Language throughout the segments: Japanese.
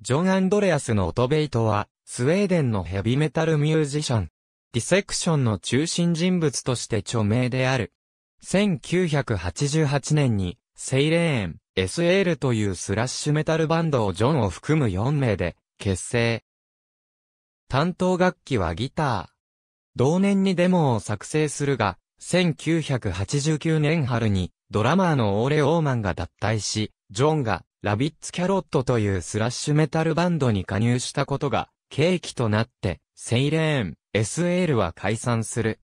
ジョン・アンドレアスのオトベイトは、スウェーデンのヘビメタルミュージシャン、ディセクションの中心人物として著名である。1988年に、セイレーン、SL というスラッシュメタルバンドをジョンを含む4名で、結成。担当楽器はギター。同年にデモを作成するが、1989年春に、ドラマーのオーレ・オーマンが脱退し、ジョンがラビッツキャロットというスラッシュメタルバンドに加入したことが、契機となって、セイレーン、SL は解散する。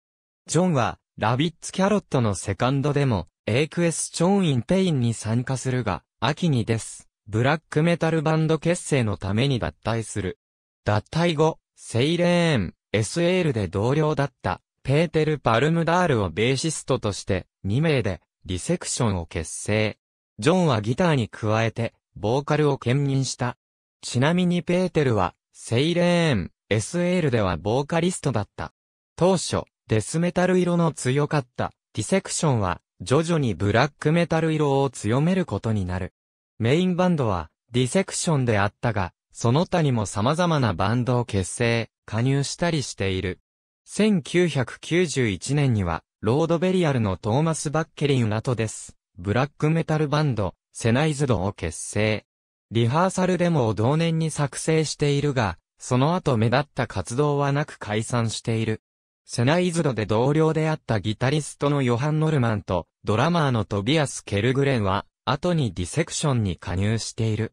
ジョンは、ラビッツキャロットのセカンドでも、エイクエスチョンインペインに参加するが、秋にです。ブラックメタルバンド結成のために脱退する。脱退後、セイレーン、SL で同僚だった、ペーテル・パルムダールをベーシストとして、2名で、リセクションを結成。ジョンはギターに加えて、ボーカルを兼任した。ちなみにペーテルは、セイレーン、SL ではボーカリストだった。当初、デスメタル色の強かった、ディセクションは、徐々にブラックメタル色を強めることになる。メインバンドは、ディセクションであったが、その他にも様々なバンドを結成、加入したりしている。1991年には、ロードベリアルのトーマス・バッケリンなどです。ブラックメタルバンド、セナイズドを結成。リハーサルデモを同年に作成しているが、その後目立った活動はなく解散している。セナイズドで同僚であったギタリストのヨハン・ノルマンとドラマーのトビアス・ケルグレンは、後にディセクションに加入している。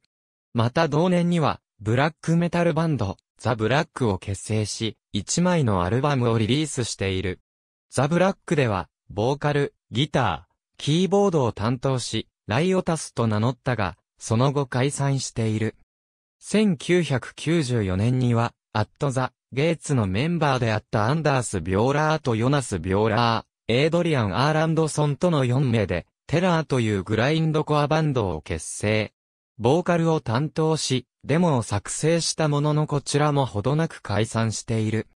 また同年には、ブラックメタルバンド、ザ・ブラックを結成し、1枚のアルバムをリリースしている。ザ・ブラックでは、ボーカル、ギター、キーボードを担当し、ライオタスと名乗ったが、その後解散している。1994年には、アットザ・ゲイツのメンバーであったアンダース・ビョーラーとヨナス・ビョーラー、エイドリアン・アーランドソンとの4名で、テラーというグラインドコアバンドを結成。ボーカルを担当し、デモを作成したもののこちらもほどなく解散している。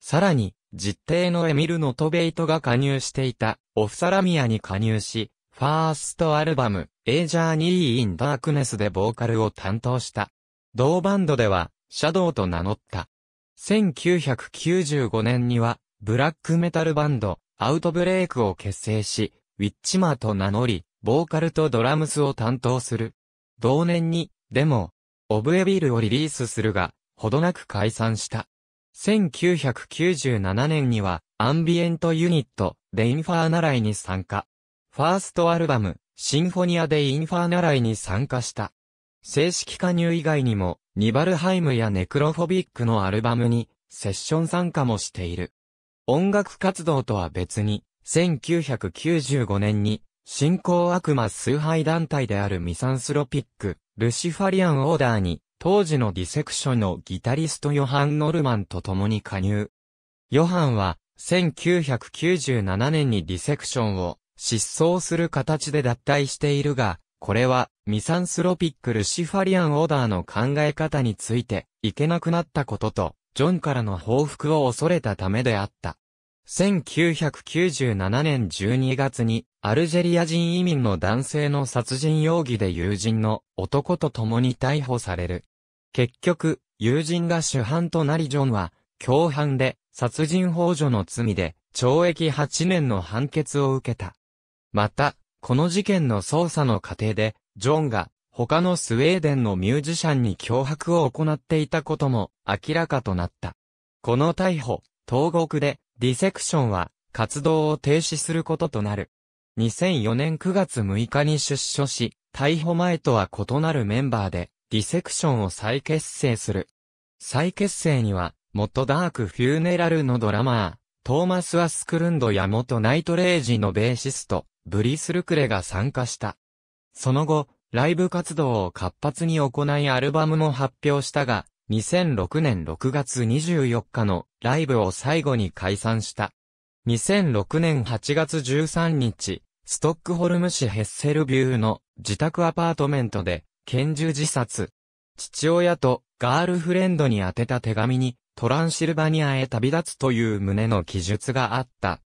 さらに、実定のエミル・ノトベイトが加入していた、オフサラミアに加入し、ファーストアルバム、エイジャーニー・イン・ダークネスでボーカルを担当した。同バンドでは、シャドウと名乗った。1995年には、ブラックメタルバンド、アウトブレイクを結成し、ウィッチマーと名乗り、ボーカルとドラムスを担当する。同年に、でも、オブエビルをリリースするが、ほどなく解散した。1997年には、アンビエントユニット、デインファーナライに参加。ファーストアルバム、シンフォニア・デインファーナライに参加した。正式加入以外にも、ニバルハイムやネクロフォビックのアルバムに、セッション参加もしている。音楽活動とは別に、1995年に、信仰悪魔崇拝団体であるミサンスロピック、ルシファリアンオーダーに当時のディセクションのギタリストヨハン・ノルマンと共に加入。ヨハンは、1997年にディセクションを失踪する形で脱退しているが、これは、ミサンスロピック・ルシファリアン・オーダーの考え方について、いけなくなったことと、ジョンからの報復を恐れたためであった。1997年12月に、アルジェリア人移民の男性の殺人容疑で友人の男と共に逮捕される。結局、友人が主犯となりジョンは、共犯で、殺人幇助の罪で、懲役8年の判決を受けた。また、この事件の捜査の過程で、ジョンが、他のスウェーデンのミュージシャンに脅迫を行っていたことも明らかとなった。この逮捕、東国で、ディセクションは、活動を停止することとなる。2004年9月6日に出所し、逮捕前とは異なるメンバーで、ディセクションを再結成する。再結成には、元ダークフューネラルのドラマー、トーマス・アスクルンドや元ナイトレイジのベーシスト、ブリス・ルクレが参加した。その後、ライブ活動を活発に行いアルバムも発表したが、2006年6月24日のライブを最後に解散した。2006年8月13日、ストックホルム市ヘッセルビューの自宅アパートメントで拳銃自殺。父親とガールフレンドに宛てた手紙にトランシルバニアへ旅立つという旨の記述があった。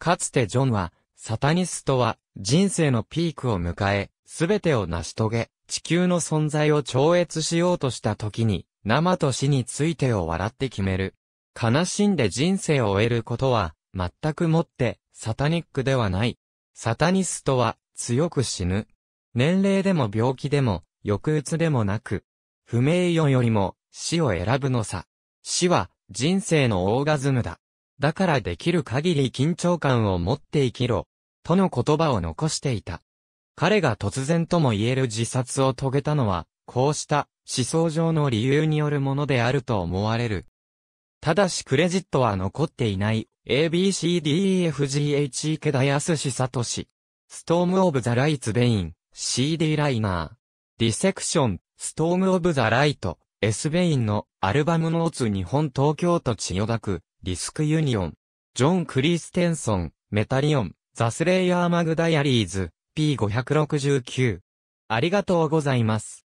かつてジョンは、サタニストは人生のピークを迎え、すべてを成し遂げ、地球の存在を超越しようとした時に、生と死についてを笑って決める。悲しんで人生を終えることは、全くもって、サタニックではない。サタニストは、強く死ぬ。年齢でも病気でも、抑うつでもなく、不名誉よりも死を選ぶのさ。死は人生のオーガズムだ。だからできる限り緊張感を持って生きろ、との言葉を残していた。彼が突然とも言える自殺を遂げたのは、こうした思想上の理由によるものであると思われる。ただしクレジットは残っていない ABCDEFGH 池田康久氏、ストームオブザライツベイン。CD ライナー、ディセクション、ストームオブザライト、エスベインのアルバムノーツ日本東京都千代田区、ディスクユニオン、ジョン・クリステンソン、メタリオン、ザスレイヤーマグダイアリーズ、P569。ありがとうございます。